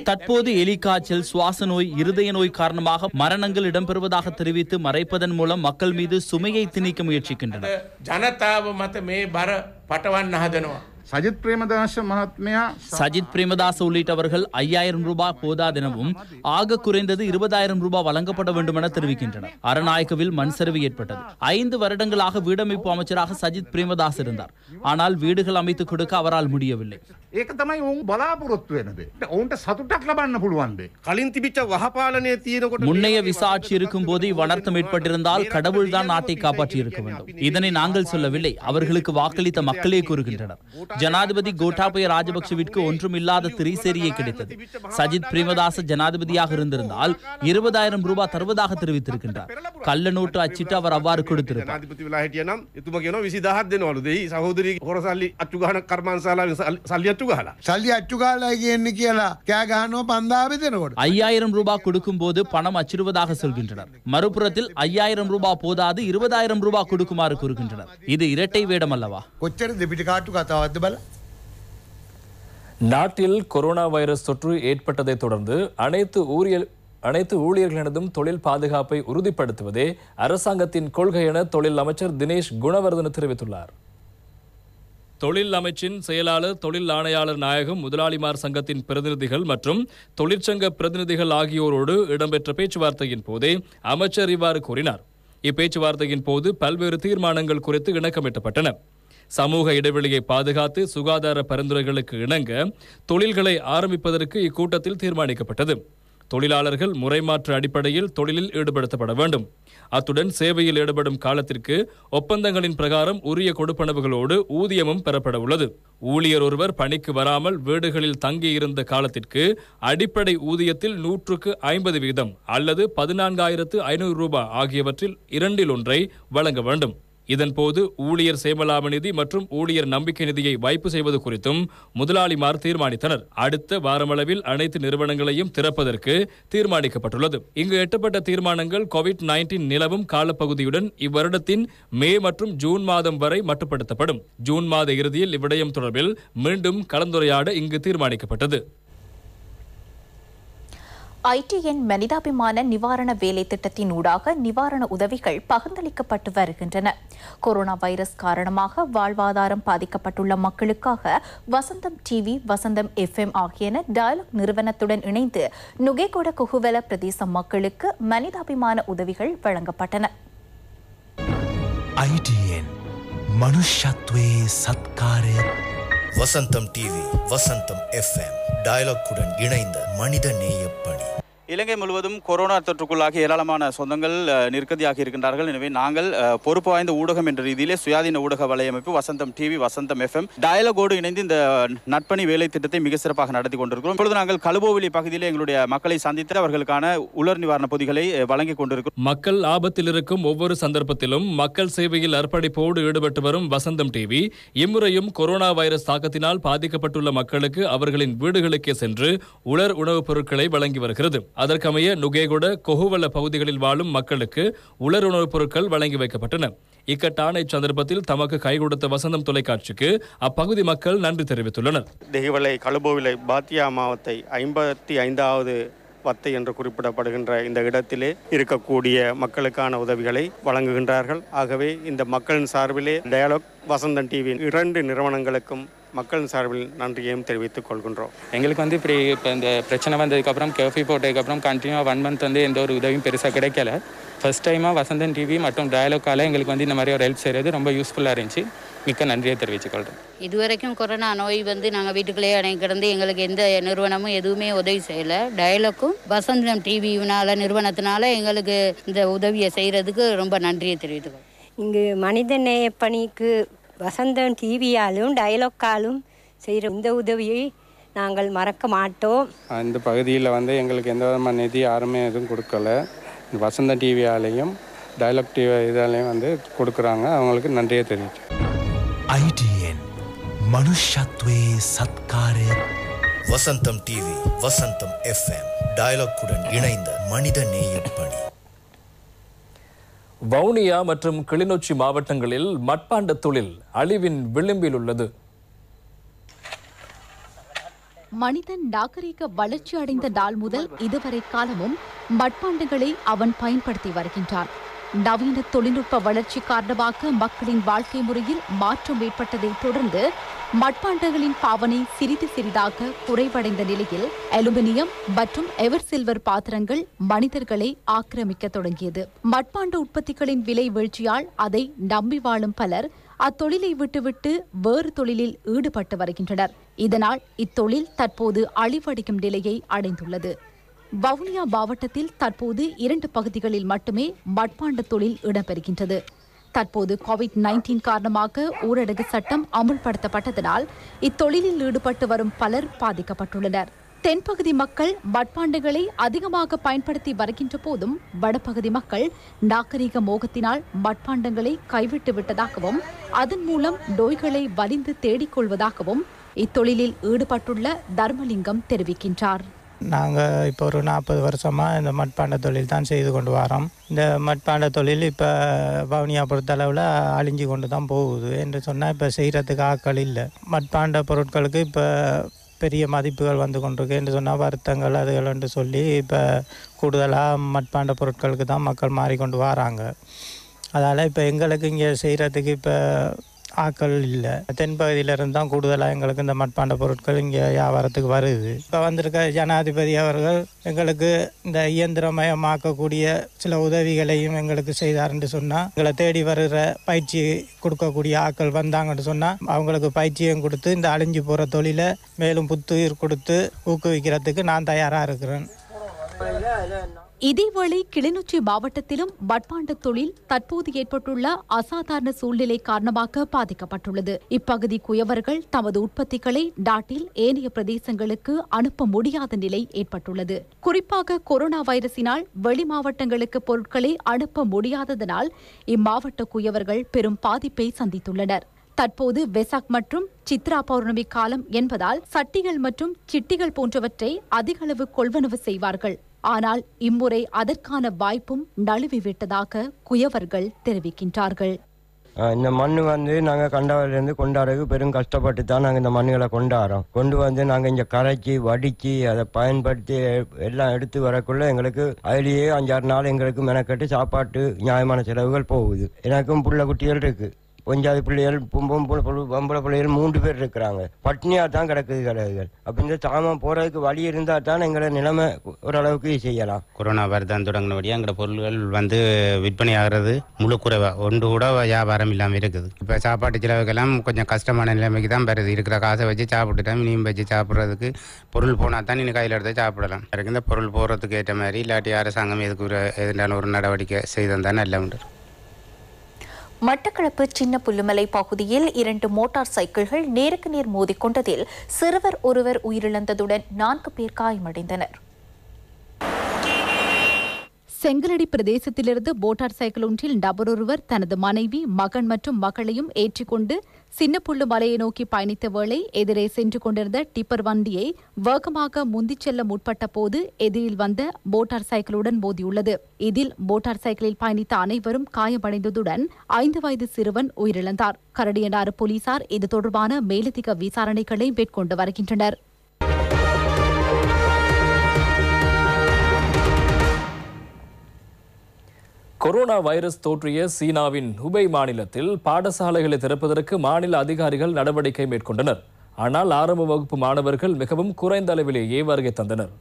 தற்போது எலிக்காய்ச்சல் சுவாச நோய் இருதய நோய் காரணமாக மரணங்கள் இடம்பெறுவதாக தெரிவித்து மறைப்பதன் மூலம் மக்கள் மீது சுமையை திணிக்க முயற்சிக்கின்றனர் ஜனதாவ மத்த பர பட்டவான் சஜித் பிரேமதாச மகாத்மையா சஜித் பிரேமதாஸ் உள்ளிட்டவர்கள் ஐயாயிரம் ரூபாய் போதாதெனவும் ஆக குறைந்தது இருபதாயிரம் ரூபாய் வழங்கப்பட வேண்டும் என தெரிவிக்கின்றனர் அரநாயகவில் மண் சரிவு ஏற்பட்டது ஐந்து வருடங்களாக வீடமைப்பு அமைச்சராக சஜித் பிரேமதாஸ் இருந்தார் ஆனால் வீடுகள் அமைத்து கொடுக்க அவரால் முடியவில்லை முன்னைய விசாட்சி இருக்கும் போது வளர்த்தம் ஏற்பட்டிருந்தால் கடவுள்தான் நாட்டை காப்பாற்றி இருக்க வேண்டும் இதனை நாங்கள் சொல்லவில்லை அவர்களுக்கு வாக்களித்த மக்களே கூறுகின்றனர் ஜனாதிபதி கோட்டாபய ராஜபக்சவிற்கு ஒன்றும் இல்லாத திரைசேரியே கிடைத்தது சஜித் பிரேமதாச ஜனாதிபதியாக இருந்திருந்தால் இருபதாயிரம் ரூபாய் தருவதாக தெரிவித்திருக்கின்றார் கள்ள நோட்டு அச்சிட்டு அவர் அவ்வாறு கொடுத்திருக்கிறார் ஐயாயிரம் ரூபாய் கொடுக்கும் போது பணம் அச்சிடுவதாக சொல்கின்றனர் மறுபுறத்தில் ஐயாயிரம் ரூபாய் போதாது இருபதாயிரம் ரூபாய் கொடுக்குமாறு கூறுகின்றனர் இது இரட்டை வேடம் அல்லவா கொச்சர் டெபிட் கமல் நாட்டில் கொரோனா வைரஸ் தொற்று ஏற்பட்டதை தொடர்ந்து அனைத்து ஊரியல் அனைத்து ஊழியர்களினதும் தொழில் பாதுகாப்பை உறுதிப்படுத்துவதே அரசாங்கத்தின் கொள்கை என தொழில் அமைச்சர் தினேஷ் குணவர்தன தெரிவித்துள்ளார் தொழில் அமைச்சின் செயலாளர் தொழில் ஆணையாளர் நாயகம் முதலாளிமார் சங்கத்தின் பிரதிநிதிகள் மற்றும் தொழிற்சங்க பிரதிநிதிகள் ஆகியோரோடு இடம்பெற்ற பேச்சுவார்த்தையின் போதே அமைச்சர் இவ்வாறு கூறினார் இப்பேச்சுவார்த்தையின் போது பல்வேறு தீர்மானங்கள் குறித்து இணக்கமிட்டப்பட்டன சமூக இடைவெளியை பாதுகாத்து சுகாதார பரிந்துரைகளுக்கு இணங்க தொழில்களை ஆரம்பிப்பதற்கு இக்கூட்டத்தில் தீர்மானிக்கப்பட்டது தொழிலாளர்கள் முறைமாற்று அடிப்படையில் தொழிலில் ஈடுபடுத்தப்பட வேண்டும் அத்துடன் சேவையில் ஈடுபடும் காலத்திற்கு ஒப்பந்தங்களின் பிரகாரம் உரிய கொடுப்பனவுகளோடு ஊதியமும் பெறப்பட உள்ளது ஊழியர் ஒருவர் பணிக்கு வராமல் வீடுகளில் தங்கியிருந்த காலத்திற்கு அடிப்படை ஊதியத்தில் நூற்றுக்கு ஐம்பது வீதம் அல்லது பதினான்காயிரத்து ஐநூறு ரூபாய் ஆகியவற்றில் இரண்டில் ஒன்றை வழங்க வேண்டும் இதன்போது ஊழியர் சேமலாப நிதி மற்றும் ஊழியர் நம்பிக்கை நிதியை வைப்பு செய்வது குறித்தும் முதலாளிமார் தீர்மானித்தனர் அடுத்த வாரமளவில் அனைத்து நிறுவனங்களையும் திறப்பதற்கு தீர்மானிக்கப்பட்டுள்ளது இங்கு எட்டப்பட்ட தீர்மானங்கள் கோவிட் நைன்டீன் நிலவும் காலப்பகுதியுடன் இவ்வருடத்தின் மே மற்றும் ஜூன் மாதம் வரை மட்டுப்படுத்தப்படும் ஜூன் மாத இறுதியில் இவ்விடயம் தொடர்பில் மீண்டும் கலந்துரையாட இங்கு தீர்மானிக்கப்பட்டது ஐடிஎன் மனிதாபிமான நிவாரண வேலை திட்டத்தின் ஊடாக நிவாரண உதவிகள் பகிர்ந்தளிக்கப்பட்டு வருகின்றன கொரோனா வைரஸ் காரணமாக வாழ்வாதாரம் பாதிக்கப்பட்டுள்ள மக்களுக்காக வசந்தம் டிவி வசந்தம் எஃப்எம் ஆகியன டயலாக் நிறுவனத்துடன் இணைந்து நுகேகொட குகுவல பிரதேச மக்களுக்கு மனிதாபிமான உதவிகள் வழங்கப்பட்டன ITN Vasantham TV Vasantham FM Dialog உடன் இணைந்த மனித நேயப்பணி பணி இலங்கை முழுவதும் கொரோனா தொற்றுக்குள்ளாக ஏராளமான சொந்தங்கள் நிற்கதியாக இருக்கின்றார்கள் எனவே நாங்கள் பொறுப்பு வாய்ந்த ஊடகம் என்ற ரீதியிலே சுயாதீன ஊடக வலையமைப்பு வசந்தம் டிவி வசந்தம் எஃப்எம் டயலகோடு இணைந்து இந்த நட்பணி வேலை திட்டத்தை மிக சிறப்பாக நடத்தி கொண்டிருக்கிறோம் இப்பொழுது நாங்கள் கலுபோவிலி பகுதியில் எங்களுடைய மக்களை சந்தித்து அவர்களுக்கான உலர் நிவாரண பொதிகளை வழங்கிக் கொண்டிருக்கிறோம் மக்கள் ஆபத்தில் இருக்கும் ஒவ்வொரு சந்தர்ப்பத்திலும் மக்கள் சேவையில் அர்ப்பணிப்போடு ஈடுபட்டு வரும் வசந்தம் டிவி இம்முறையும் கொரோனா வைரஸ் தாக்கத்தினால் பாதிக்கப்பட்டுள்ள மக்களுக்கு அவர்களின் வீடுகளுக்கே சென்று உலர் உணவுப் பொருட்களை வழங்கி வருகிறது அதற்கமைய நுகேகுட கொகுவல பகுதிகளில் வாழும் மக்களுக்கு உலர் பொருட்கள் வழங்கி வைக்கப்பட்டன இக்கட்டான இச்சந்தர்ப்பத்தில் தமக்கு கை கொடுத்த வசந்தம் தொலைக்காட்சிக்கு அப்பகுதி மக்கள் நன்றி தெரிவித்துள்ளனர் தெய்வலை கழுபோவிலை பாத்தியா மாவத்தை ஐம்பத்தி ஐந்தாவது வத்தை என்று குறிப்பிடப்படுகின்ற இந்த இடத்திலே இருக்கக்கூடிய மக்களுக்கான உதவிகளை வழங்குகின்றார்கள் ஆகவே இந்த மக்களின் சார்பிலே டயலாக் வசந்தன் டிவி இரண்டு நிறுவனங்களுக்கும் மக்கள் சார்பில் நன்றியையும் தெரிவித்துக் கொள்கின்றோம் எங்களுக்கு வந்து இப்படி இப்போ இந்த பிரச்சனை வந்ததுக்கப்புறம் கேஃபி போட்டதுக்கப்புறம் கண்டினியூவாக ஒன் மந்த் வந்து எந்த ஒரு உதவியும் பெருசாக கிடைக்கல ஃபர்ஸ்ட் டைமாக வசந்தன் டிவி மற்றும் டயலாக்கால எங்களுக்கு வந்து இந்த மாதிரி ஒரு ஹெல்ப் செய்கிறது ரொம்ப யூஸ்ஃபுல்லாக இருந்துச்சு மிக்க நன்றியை தெரிவித்துக்கொள்கிறேன் இதுவரைக்கும் கொரோனா நோய் வந்து நாங்கள் வீட்டுக்குள்ளேயே அடங்கி கிடந்து எங்களுக்கு எந்த நிறுவனமும் எதுவுமே உதவி செய்யலை டயலாக்கும் வசந்தம் டிவினால நிறுவனத்தினால எங்களுக்கு இந்த உதவியை செய்கிறதுக்கு ரொம்ப நன்றியை தெரிவித்துக்கிறோம் இங்கு நேய பணிக்கு வசந்தன் டிவியாலும் டயலாக்காலும் செய்கிற இந்த உதவியை நாங்கள் மறக்க மாட்டோம் இந்த பகுதியில் வந்து எங்களுக்கு எந்த விதமான நிதி யாருமே எதுவும் கொடுக்கல வசந்த டிவியாலையும் டயலாக் டிவி இதாலையும் வந்து கொடுக்குறாங்க அவங்களுக்கு நன்றியை தெரிவிச்சு ITN Manushathwaye Sathkare Vasantham TV Vasantham FM டயலாக்குடன் இணைந்த மனித நேயப்பணி வவுனியா மற்றும் கிளிநொச்சி மாவட்டங்களில் மட்பாண்ட தொழில் அழிவின் விளிம்பில் உள்ளது மனிதன் நாகரீக வளர்ச்சி அடைந்த நாள் முதல் இதுவரை காலமும் மட்பாண்டங்களை அவன் பயன்படுத்தி வருகின்றான் நவீன தொழில்நுட்ப வளர்ச்சி காரணமாக மக்களின் வாழ்க்கை முறையில் மாற்றம் ஏற்பட்டதை தொடர்ந்து மட்பாண்டங்களின் பாவனை சிறிது சிறிதாக குறைவடைந்த நிலையில் அலுமினியம் மற்றும் எவர் சில்வர் பாத்திரங்கள் மனிதர்களை ஆக்கிரமிக்க தொடங்கியது மட்பாண்ட உற்பத்திகளின் விலை வீழ்ச்சியால் அதை நம்பி வாழும் பலர் அத்தொழிலை விட்டுவிட்டு வேறு தொழிலில் ஈடுபட்டு வருகின்றனர் இதனால் இத்தொழில் தற்போது அழிவடையும் நிலையை அடைந்துள்ளது வவுனியா மாவட்டத்தில் தற்போது இரண்டு பகுதிகளில் மட்டுமே மட்பாண்ட தொழில் இடம்பெறுகின்றது தற்போது கோவிட் நைன்டீன் காரணமாக ஊரடங்கு சட்டம் அமுல்படுத்தப்பட்டதனால் இத்தொழிலில் ஈடுபட்டு வரும் பலர் பாதிக்கப்பட்டுள்ளனர் தென்பகுதி மக்கள் மட்பாண்டுகளை அதிகமாக பயன்படுத்தி வருகின்ற போதும் வடபகுதி மக்கள் நாகரீக மோகத்தினால் மட்பாண்டங்களை கைவிட்டு விட்டதாகவும் அதன் மூலம் நோய்களை வலிந்து தேடிக்கொள்வதாகவும் இத்தொழிலில் ஈடுபட்டுள்ள தர்மலிங்கம் தெரிவிக்கின்றார் நாங்கள் இப்போ ஒரு நாற்பது வருஷமாக இந்த மட்பாண்ட தொழில் தான் செய்து கொண்டு வரோம் இந்த மட்பாண்ட தொழில் இப்போ பவுனியா அளவில் அழிஞ்சு கொண்டு தான் போகுது என்று சொன்னால் இப்போ செய்கிறதுக்கு ஆக்கள் இல்லை மட்பாண்ட பொருட்களுக்கு இப்போ பெரிய மதிப்புகள் வந்து கொண்டிருக்கு என்று சொன்னால் வருத்தங்கள் அதுகள் என்று சொல்லி இப்போ கூடுதலாக மட்பாண்ட பொருட்களுக்கு தான் மக்கள் மாறிக்கொண்டு வராங்க அதனால் இப்போ எங்களுக்கு இங்கே செய்கிறதுக்கு இப்போ ஆக்கள் இல்லை தென்பகுதியிலிருந்து தான் கூடுதலாக எங்களுக்கு இந்த மட்பாண்ட பொருட்கள் இங்கே வியாபாரத்துக்கு வருது இப்போ வந்திருக்க ஜனாதிபதி அவர்கள் எங்களுக்கு இந்த இயந்திரமயமாக்கக்கூடிய சில உதவிகளையும் எங்களுக்கு செய்தார்னு சொன்னால் எங்களை தேடி வருகிற பயிற்சி கொடுக்கக்கூடிய ஆக்கள் வந்தாங்கன்னு சொன்னால் அவங்களுக்கு பயிற்சியும் கொடுத்து இந்த அழிஞ்சு போகிற தொழிலை மேலும் புத்துயிர் கொடுத்து ஊக்குவிக்கிறதுக்கு நான் தயாராக இருக்கிறேன் இதேவேளை கிளிநொச்சி மாவட்டத்திலும் மட்பாண்ட தொழில் தற்போது ஏற்பட்டுள்ள அசாதாரண சூழ்நிலை காரணமாக பாதிக்கப்பட்டுள்ளது இப்பகுதி குயவர்கள் தமது உற்பத்திகளை நாட்டில் ஏனைய பிரதேசங்களுக்கு அனுப்ப முடியாத நிலை ஏற்பட்டுள்ளது குறிப்பாக கொரோனா வைரசினால் வெளி மாவட்டங்களுக்கு பொருட்களை அனுப்ப முடியாததனால் இம்மாவட்ட குயவர்கள் பெரும் பாதிப்பை சந்தித்துள்ளனர் தற்போது வெசாக் மற்றும் சித்ரா பௌர்ணமி காலம் என்பதால் சட்டிகள் மற்றும் சிட்டிகள் போன்றவற்றை அதிகளவு கொள்வனவு செய்வார்கள் ஆனால் இம்முறை அதற்கான வாய்ப்பும் நழுவிவிட்டதாக குயவர்கள் தெரிவிக்கின்றார்கள் இந்த மண் வந்து நாங்கள் கண்டவரிலேருந்து கொண்டாடுறது பெரும் கஷ்டப்பட்டு தான் நாங்கள் இந்த மண்ணுகளை கொண்டாடுறோம் கொண்டு வந்து நாங்கள் இங்கே கரைச்சி வடித்து அதை பயன்படுத்தி எல்லாம் எடுத்து வரக்குள்ள எங்களுக்கு அதிலேயே அஞ்சாறு நாள் எங்களுக்கு மெனக்கட்டு சாப்பாட்டு நியாயமான செலவுகள் போகுது எனக்கும் புள்ள குட்டிகள் இருக்குது கொஞ்சாதி பிள்ளைகள் பொம்பளை பிள்ளைகள் மூன்று பேர் இருக்கிறாங்க பட்னியாக தான் கிடக்குது கிடக்குகள் அப்படின்னு தாமம் சாமான் போகிறதுக்கு வழி இருந்தால் தான் எங்களை நிலைமை ஓரளவுக்கு செய்யலாம் கொரோனா வருதான் தொடங்கினபடியாக எங்களோட பொருள்கள் வந்து விற்பனை ஆகிறது முழு குறைவாக ஒன்று கூட வியாபாரம் இல்லாமல் இருக்குது இப்போ சாப்பாட்டு செலவுக்கெல்லாம் கொஞ்சம் கஷ்டமான நிலைமைக்கு தான் வருது இருக்கிற காசை வச்சு சாப்பிட்டுட்டோம் இனியும் வச்சு சாப்பிட்றதுக்கு பொருள் போனால் தான் நீங்கள் கையில் எடுத்து சாப்பிடலாம் எனக்கு இந்த பொருள் போகிறதுக்கு ஏற்ற மாதிரி இல்லாட்டி அரசாங்கம் எதுக்கு ஒரு ஒரு நடவடிக்கை செய்தால் தான் நல்லா உண்டு மட்டக்களப்பு சின்ன புல்லுமலை பகுதியில் இரண்டு மோட்டார் சைக்கிள்கள் நேருக்கு நேர் மோதிக்கொண்டதில் சிறுவர் ஒருவர் உயிரிழந்ததுடன் நான்கு பேர் காயமடைந்தனர் செங்கலடி பிரதேசத்திலிருந்து மோட்டார் சைக்கிள் ஒன்றில் நபரொருவர் தனது மனைவி மகன் மற்றும் மகளையும் ஏற்றிக்கொண்டு சின்னப்புள்ளு மலையை நோக்கி பயணித்த வேளை எதிரே சென்று கொண்டிருந்த டிப்பர் வண்டியை வேகமாக முந்திச் செல்ல முற்பட்ட போது எதிரில் வந்த மோட்டார் சைக்கிளுடன் மோதியுள்ளது இதில் மோட்டார் சைக்கிளில் பயணித்த அனைவரும் காயமடைந்ததுடன் ஐந்து வயது சிறுவன் உயிரிழந்தார் கரடியனாறு போலீசார் இது தொடர்பான மேலதிக விசாரணைகளை மேற்கொண்டு வருகின்றனர் கொரோனா வைரஸ் தோற்றிய சீனாவின் ஹுபை மாநிலத்தில் பாடசாலைகளை திறப்பதற்கு மாநில அதிகாரிகள் நடவடிக்கை மேற்கொண்டனர் ஆனால் ஆரம்ப வகுப்பு மாணவர்கள் மிகவும் குறைந்த அளவிலேயே வருகை தந்தனர்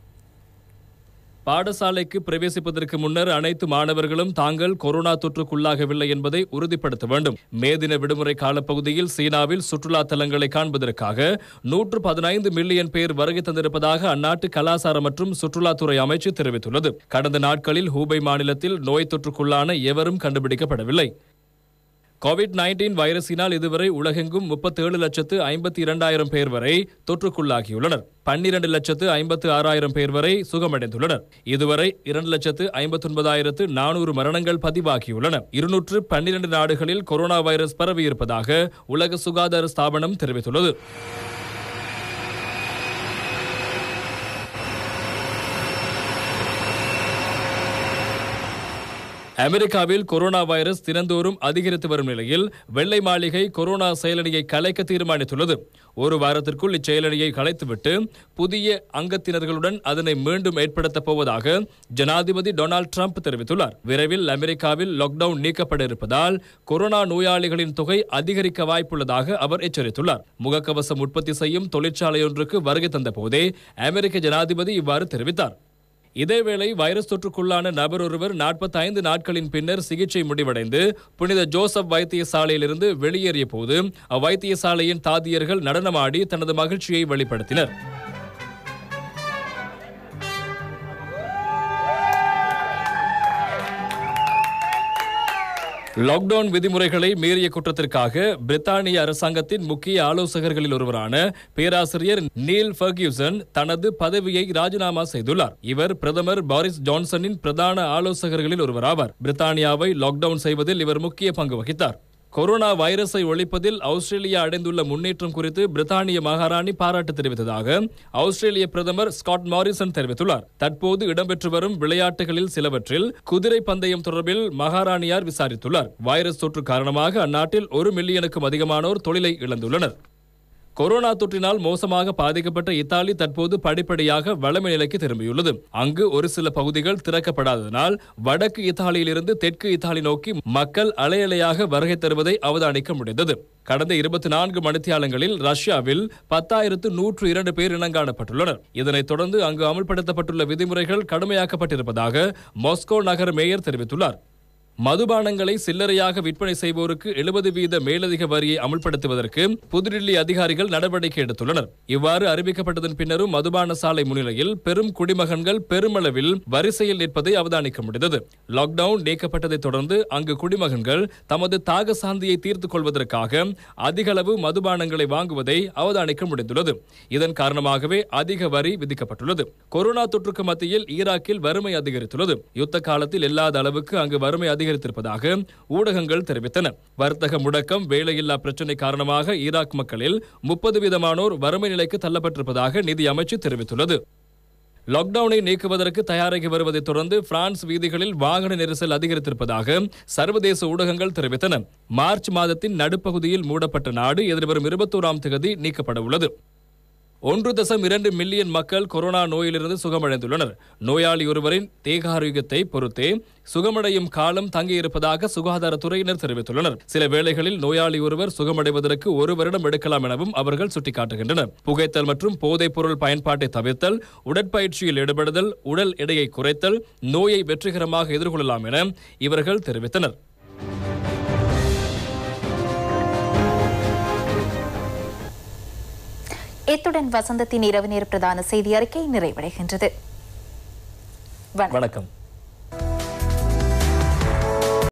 பாடசாலைக்கு பிரவேசிப்பதற்கு முன்னர் அனைத்து மாணவர்களும் தாங்கள் கொரோனா தொற்றுக்குள்ளாகவில்லை என்பதை உறுதிப்படுத்த வேண்டும் மே தின விடுமுறை காலப்பகுதியில் சீனாவில் சுற்றுலா தலங்களை காண்பதற்காக நூற்று பதினைந்து மில்லியன் பேர் வருகை தந்திருப்பதாக அந்நாட்டு கலாசார மற்றும் சுற்றுலாத்துறை அமைச்சு தெரிவித்துள்ளது கடந்த நாட்களில் ஹூபை மாநிலத்தில் நோய் தொற்றுக்குள்ளான எவரும் கண்டுபிடிக்கப்படவில்லை கோவிட் நைன்டீன் வைரஸினால் இதுவரை உலகெங்கும் முப்பத்தேழு லட்சத்து ஐம்பத்தி இரண்டாயிரம் பேர் வரை தொற்றுக்குள்ளாகியுள்ளனர் பன்னிரண்டு லட்சத்து ஐம்பத்து ஆறாயிரம் பேர் வரை சுகமடைந்துள்ளனர் இதுவரை இரண்டு லட்சத்து ஐம்பத்தொன்பதாயிரத்து நானூறு மரணங்கள் பதிவாகியுள்ளன இருநூற்று பன்னிரண்டு நாடுகளில் கொரோனா வைரஸ் பரவியிருப்பதாக உலக சுகாதார ஸ்தாபனம் தெரிவித்துள்ளது அமெரிக்காவில் கொரோனா வைரஸ் தினந்தோறும் அதிகரித்து வரும் நிலையில் வெள்ளை மாளிகை கொரோனா செயலணியை கலைக்க தீர்மானித்துள்ளது ஒரு வாரத்திற்குள் இச்செயலணியை கலைத்துவிட்டு புதிய அங்கத்தினர்களுடன் அதனை மீண்டும் ஏற்படுத்தப் போவதாக ஜனாதிபதி டொனால்டு டிரம்ப் தெரிவித்துள்ளார் விரைவில் அமெரிக்காவில் லாக்டவுன் நீக்கப்பட இருப்பதால் கொரோனா நோயாளிகளின் தொகை அதிகரிக்க வாய்ப்புள்ளதாக அவர் எச்சரித்துள்ளார் முகக்கவசம் உற்பத்தி செய்யும் தொழிற்சாலையொன்றுக்கு வருகை தந்த போதே அமெரிக்க ஜனாதிபதி இவ்வாறு தெரிவித்தார் இதேவேளை வைரஸ் தொற்றுக்குள்ளான நபர் ஒருவர் நாற்பத்தி ஐந்து நாட்களின் பின்னர் சிகிச்சை முடிவடைந்து புனித ஜோசப் வைத்தியசாலையிலிருந்து வெளியேறிய போது அவ்வைத்தியசாலையின் தாதியர்கள் நடனமாடி தனது மகிழ்ச்சியை வெளிப்படுத்தினர் லாக்டவுன் விதிமுறைகளை மீறிய குற்றத்திற்காக பிரித்தானிய அரசாங்கத்தின் முக்கிய ஆலோசகர்களில் ஒருவரான பேராசிரியர் நீல் ஃபர்கியூசன் தனது பதவியை ராஜினாமா செய்துள்ளார் இவர் பிரதமர் பாரிஸ் ஜான்சனின் பிரதான ஆலோசகர்களில் ஒருவராவார் பிரித்தானியாவை லாக்டவுன் செய்வதில் இவர் முக்கிய பங்கு வகித்தார் கொரோனா வைரஸை ஒழிப்பதில் ஆஸ்திரேலியா அடைந்துள்ள முன்னேற்றம் குறித்து பிரித்தானிய மகாராணி பாராட்டு தெரிவித்ததாக ஆஸ்திரேலிய பிரதமர் ஸ்காட் மாரிசன் தெரிவித்துள்ளார் தற்போது இடம்பெற்று வரும் விளையாட்டுகளில் சிலவற்றில் குதிரை பந்தயம் தொடர்பில் மகாராணியார் விசாரித்துள்ளார் வைரஸ் தொற்று காரணமாக அந்நாட்டில் ஒரு மில்லியனுக்கும் அதிகமானோர் தொழிலை இழந்துள்ளனர் கொரோனா தொற்றினால் மோசமாக பாதிக்கப்பட்ட இத்தாலி தற்போது படிப்படியாக வளமை நிலைக்கு திரும்பியுள்ளது அங்கு ஒரு சில பகுதிகள் திறக்கப்படாததனால் வடக்கு இத்தாலியிலிருந்து தெற்கு இத்தாலி நோக்கி மக்கள் அலையலையாக வருகை தருவதை அவதானிக்க முடிந்தது கடந்த இருபத்தி நான்கு மணித்தியாலங்களில் ரஷ்யாவில் பத்தாயிரத்து நூற்று இரண்டு பேர் இனங்காணப்பட்டுள்ளனர் இதனைத் தொடர்ந்து அங்கு அமல்படுத்தப்பட்டுள்ள விதிமுறைகள் கடுமையாக்கப்பட்டிருப்பதாக மாஸ்கோ நகர் மேயர் தெரிவித்துள்ளார் மதுபானங்களை சில்லறையாக விற்பனை செய்வோருக்கு எழுபது வீத மேலதிக வரியை அமல்படுத்துவதற்கு புதுடில்லி அதிகாரிகள் நடவடிக்கை எடுத்துள்ளனர் இவ்வாறு அறிவிக்கப்பட்டதன் பின்னரும் மதுபான சாலை முன்னிலையில் பெரும் குடிமகன்கள் பெருமளவில் வரிசையில் நிற்பதை அவதானிக்க முடிந்தது லாக்டவுன் நீக்கப்பட்டதைத் தொடர்ந்து அங்கு குடிமகன்கள் தமது தாக சாந்தியை தீர்த்துக் கொள்வதற்காக அதிகளவு மதுபானங்களை வாங்குவதை அவதானிக்க முடிந்துள்ளது இதன் காரணமாகவே அதிக வரி விதிக்கப்பட்டுள்ளது கொரோனா தொற்றுக்கு மத்தியில் ஈராக்கில் வறுமை அதிகரித்துள்ளது யுத்த காலத்தில் இல்லாத அளவுக்கு அங்கு வறுமை அதிக அதிகரித்திருப்பதாக ஊடகங்கள் தெரிவித்தன வர்த்தக முடக்கம் வேலையில்லா பிரச்சினை காரணமாக ஈராக் மக்களில் முப்பது வீதமானோர் வறுமை நிலைக்கு தள்ளப்பட்டிருப்பதாக நிதி அமைச்சு தெரிவித்துள்ளது லாக்டவுனை நீக்குவதற்கு தயாராகி வருவதைத் தொடர்ந்து பிரான்ஸ் வீதிகளில் வாகன நெரிசல் அதிகரித்திருப்பதாக சர்வதேச ஊடகங்கள் தெரிவித்தன மார்ச் மாதத்தின் நடுப்பகுதியில் மூடப்பட்ட நாடு எதிர்வரும் இருபத்தோராம் தேதி நீக்கப்பட உள்ளது ஒன்று தசம் இரண்டு மில்லியன் மக்கள் கொரோனா நோயிலிருந்து சுகமடைந்துள்ளனர் நோயாளி ஒருவரின் தேக ஆரோக்கியத்தை பொறுத்தே சுகமடையும் காலம் தங்கியிருப்பதாக சுகாதாரத்துறையினர் தெரிவித்துள்ளனர் சில வேளைகளில் நோயாளி ஒருவர் சுகமடைவதற்கு ஒரு வருடம் எடுக்கலாம் எனவும் அவர்கள் சுட்டிக்காட்டுகின்றனர் புகைத்தல் மற்றும் போதைப் பொருள் பயன்பாட்டை தவிர்த்தல் உடற்பயிற்சியில் ஈடுபடுதல் உடல் எடையை குறைத்தல் நோயை வெற்றிகரமாக எதிர்கொள்ளலாம் என இவர்கள் தெரிவித்தனர் இத்துடன் வசந்தத்தின் இரவு நேர பிரதான செய்தி அறிக்கை நிறைவடைகின்றது வணக்கம்